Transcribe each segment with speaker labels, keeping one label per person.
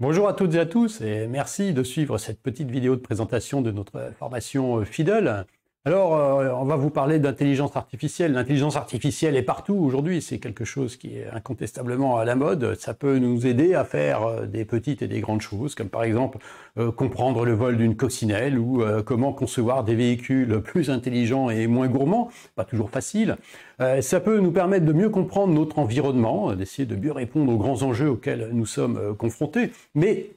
Speaker 1: Bonjour à toutes et à tous et merci de suivre cette petite vidéo de présentation de notre formation euh, FIDEL. Alors, euh, on va vous parler d'intelligence artificielle. L'intelligence artificielle est partout aujourd'hui. C'est quelque chose qui est incontestablement à la mode. Ça peut nous aider à faire euh, des petites et des grandes choses, comme par exemple euh, comprendre le vol d'une coccinelle ou comment concevoir des véhicules plus intelligents et moins gourmands. Pas toujours facile. ça peut nous permettre de mieux comprendre notre environnement, d'essayer de mieux répondre aux grands enjeux auxquels nous sommes confrontés. Mais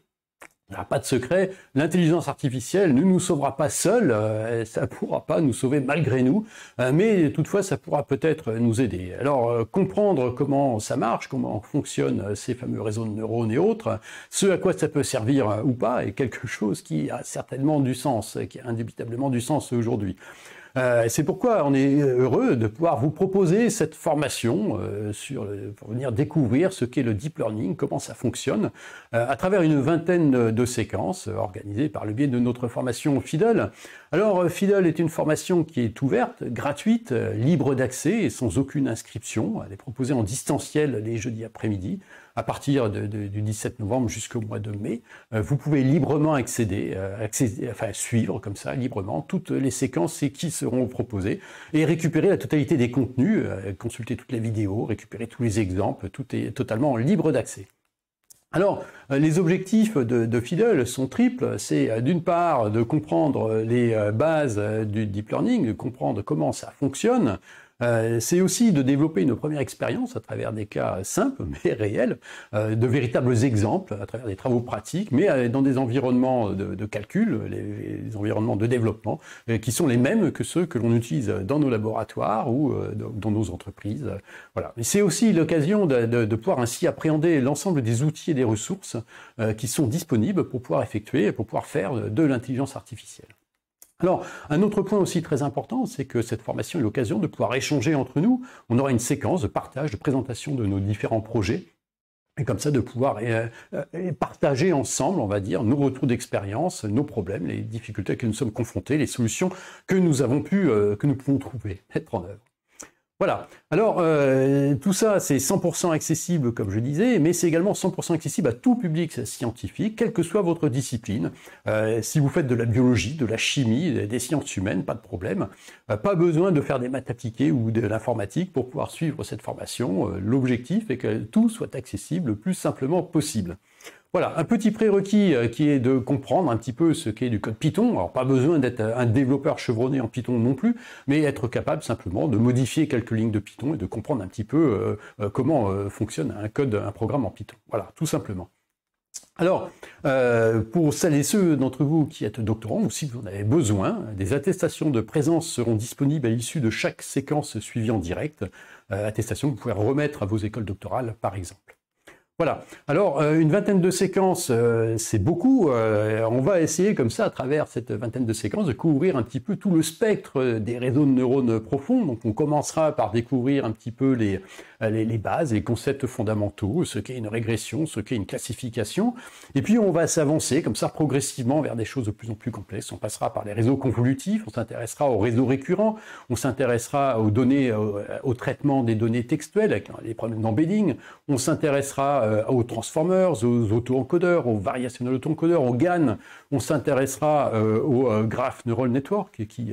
Speaker 1: pas de secret, l'intelligence artificielle ne nous sauvera pas seule, euh, ça ne pourra pas nous sauver malgré nous, euh, mais toutefois ça pourra peut-être nous aider. Alors euh, comprendre comment ça marche, comment fonctionnent ces fameux réseaux de neurones et autres, ce à quoi ça peut servir ou pas, est quelque chose qui a certainement du sens, qui a indubitablement du sens aujourd'hui. Euh, c'est pourquoi on est heureux de pouvoir vous proposer cette formation euh, euh, pour venir découvrir ce qu'est le deep learning, comment ça fonctionne, à travers une vingtaine de séquences organisées par le biais de notre formation FIDEL. Alors FIDEL est une formation qui est ouverte, gratuite, libre d'accès et sans aucune inscription. Elle est proposée en distanciel les jeudis après-midi à partir du 17 novembre jusqu'au mois de mai, euh, vous pouvez librement euh, accéder, enfin suivre comme ça librement toutes les séquences qui seront proposées et récupérer la totalité des contenus, euh, consulter toutes les vidéos, récupérer tous les exemples, tout est totalement libre d'accès. Alors, les objectifs de, de Fiddle sont triples. C'est d'une part de comprendre les bases du deep learning, de comprendre comment ça fonctionne, euh, c'est aussi de développer une première expérience à travers des cas simples mais réels, euh, de véritables exemples à travers des travaux pratiques, mais euh, dans des environnements de, calcul, les, environnements de développement, qui sont les mêmes que ceux que l'on utilise dans nos laboratoires ou dans nos entreprises. Voilà. C'est aussi l'occasion de, de, pouvoir ainsi appréhender l'ensemble des outils et des ressources qui sont disponibles pour pouvoir effectuer, et pour pouvoir faire de l'intelligence artificielle. Alors, un autre point aussi très important, c'est que cette formation est l'occasion de pouvoir échanger entre nous. On aura une séquence de partage, de présentation de nos différents projets. Et comme ça, de pouvoir euh, euh, partager ensemble, on va dire, nos retours d'expérience, nos problèmes, les difficultés que nous sommes confrontés, les solutions que nous avons pu, euh, que nous pouvons trouver, mettre en œuvre. Voilà. Alors, euh, tout ça, c'est 100% accessible, comme je disais, mais c'est également 100% accessible à tout public scientifique, quelle que soit votre discipline. Euh, si vous faites de la biologie, de la chimie, des sciences humaines, pas de problème. Euh, pas besoin de faire des maths appliquées ou de l'informatique pour pouvoir suivre cette formation. L'objectif est que tout soit accessible le plus simplement possible. Voilà, un petit prérequis euh, qui est de comprendre un petit peu ce qu'est du code Python. Alors pas besoin d'être un développeur chevronné en Python non plus, mais être capable simplement de modifier quelques lignes de Python et de comprendre un petit peu euh, euh, comment fonctionne un code, un programme en Python. Voilà, tout simplement. Alors, pour celles et ceux d'entre vous qui êtes doctorants, ou si vous en avez besoin, des attestations de présence seront disponibles à l'issue de chaque séquence suivie en direct, attestations que vous pouvez remettre à vos écoles doctorales par exemple. Voilà. Alors, euh, une vingtaine de séquences, euh, c'est beaucoup. Euh, on va essayer comme ça, à travers cette vingtaine de séquences, de couvrir un petit peu tout le spectre des réseaux de neurones profonds. Donc, on commencera par découvrir un petit peu les, les, bases, les concepts fondamentaux, ce qu'est une régression, ce qu'est une classification. Et puis, on va s'avancer comme ça progressivement vers des choses de plus en plus complexes. On passera par les réseaux convolutifs, on s'intéressera aux réseaux récurrents, on s'intéressera aux données, au, traitement des données textuelles, avec les problèmes d'embedding, on s'intéressera euh, aux transformers, aux auto-encodeurs, aux variations auto encodeurs aux GAN. On s'intéressera euh, aux euh, graph neural network qui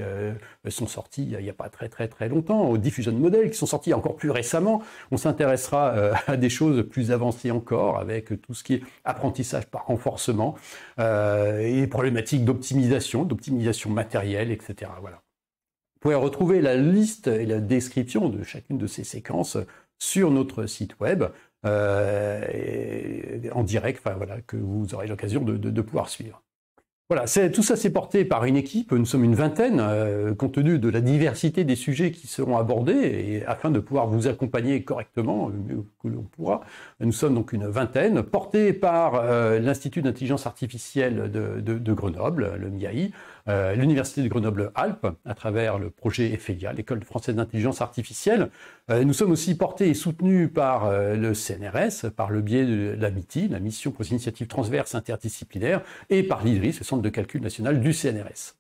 Speaker 1: sont sortis il n'y a pas très très très longtemps, aux diffusion models qui sont sortis encore plus récemment. On s'intéressera à des choses plus avancées encore avec tout ce qui est apprentissage par renforcement et problématiques d'optimisation, d'optimisation matérielle, etc. Voilà. Vous pouvez retrouver la liste et la description de chacune de ces séquences sur notre site web euh, en direct, enfin voilà, que vous aurez l'occasion de, de pouvoir suivre tout ça c'est porté par une équipe, nous sommes une vingtaine, euh, compte tenu de la diversité des sujets qui seront abordés, et afin de pouvoir vous accompagner correctement, le euh, mieux que l'on pourra, nous sommes donc une vingtaine, portés par euh, l'Institut d'intelligence artificielle de, Grenoble, le MIAI, l'Université de Grenoble-Alpes, à travers le projet EFEIA, l'école française d'intelligence artificielle. nous sommes aussi portés et soutenus par le CNRS, par le biais de l'AMITI, la mission pour les initiatives transverses interdisciplinaires, et par l'IDRI, le Centre calcul national du CNRS.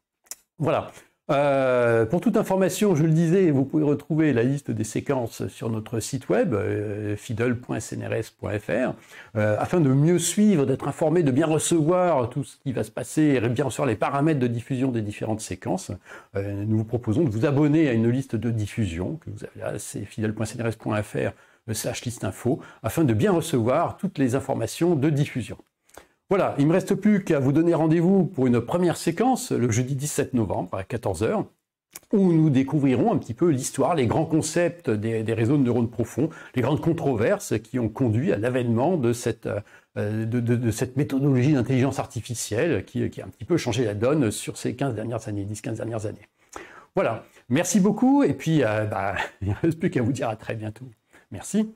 Speaker 1: Voilà. Euh, pour toute information, je le disais, vous pouvez retrouver la liste des séquences sur notre site web, euh, fiddle.cnrs.fr. Euh, afin de mieux suivre, d'être informé, de bien recevoir tout ce qui va se passer, et bien sûr les paramètres de diffusion des différentes séquences. nous vous proposons de vous abonner à une liste de diffusion que vous avez là, c'est fiddle.cnrs.fr slash liste info, afin de bien recevoir toutes les informations de diffusion. Voilà, il ne me reste plus qu'à vous donner rendez-vous pour une première séquence le jeudi 17 novembre à 14h où nous découvrirons un petit peu l'histoire, les grands concepts des, réseaux de neurones profonds, les grandes controverses qui ont conduit à l'avènement de cette, euh, méthodologie d'intelligence artificielle qui, a un petit peu changé la donne sur ces 15 dernières années, 10-15 dernières années. Voilà, merci beaucoup et puis euh, bah, il ne reste plus qu'à vous dire à très bientôt. Merci.